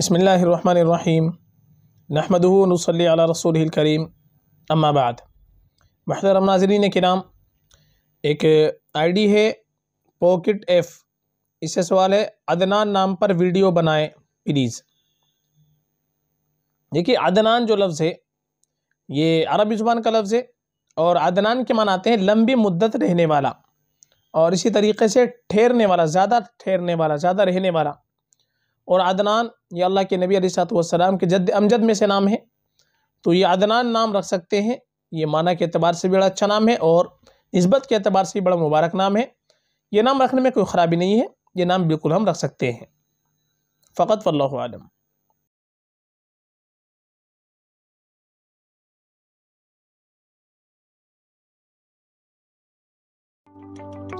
बसमीम नहमदनसली रसूल करीम अम्माबाद महतरम नाजरीन के नाम एक आईडी है पॉकेट एफ़ इससे सवाल है अदनान नाम पर वीडियो बनाए प्लीज़ देखिए अदनान जो लफ्ज़ है ये अरबी ज़ुबान का लफ्ज़ है और अदनान के मान आते हैं लंबी मुद्दत रहने वाला और इसी तरीके से ठहरने वाला ज़्यादा ठहरने वाला ज़्यादा रहने वाला और अदनान ये अल्लाह के नबी अलीसलाम के जद अमजद में से नाम है तो ये अदनान नाम रख सकते हैं ये माना के अतबार से भी बड़ा अच्छा नाम है और नस्बत के अतबार से बड़ा मुबारक नाम है ये नाम रखने में कोई ख़राबी नहीं है ये नाम बिल्कुल हम रख सकते हैं फ़कत वल्लम Thank you.